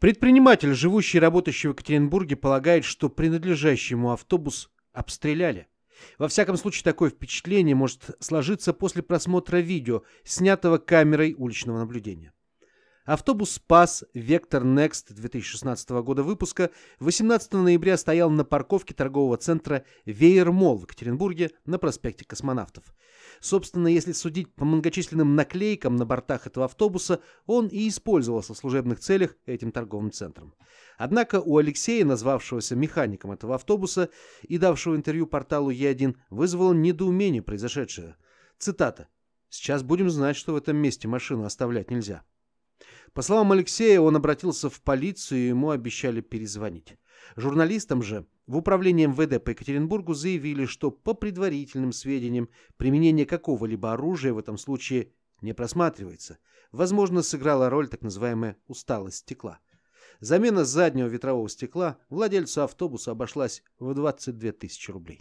Предприниматель, живущий и работающий в Екатеринбурге, полагает, что принадлежащий ему автобус обстреляли. Во всяком случае, такое впечатление может сложиться после просмотра видео, снятого камерой уличного наблюдения. Автобус «Спас» «Вектор Next 2016 года выпуска 18 ноября стоял на парковке торгового центра «Веер в Екатеринбурге на проспекте Космонавтов. Собственно, если судить по многочисленным наклейкам на бортах этого автобуса, он и использовался в служебных целях этим торговым центром. Однако у Алексея, назвавшегося механиком этого автобуса и давшего интервью порталу Е1, вызвало недоумение произошедшее. Цитата. «Сейчас будем знать, что в этом месте машину оставлять нельзя». По словам Алексея, он обратился в полицию, и ему обещали перезвонить. Журналистам же в управлении МВД по Екатеринбургу заявили, что по предварительным сведениям применение какого-либо оружия в этом случае не просматривается. Возможно, сыграла роль так называемая усталость стекла. Замена заднего ветрового стекла владельцу автобуса обошлась в 22 тысячи рублей.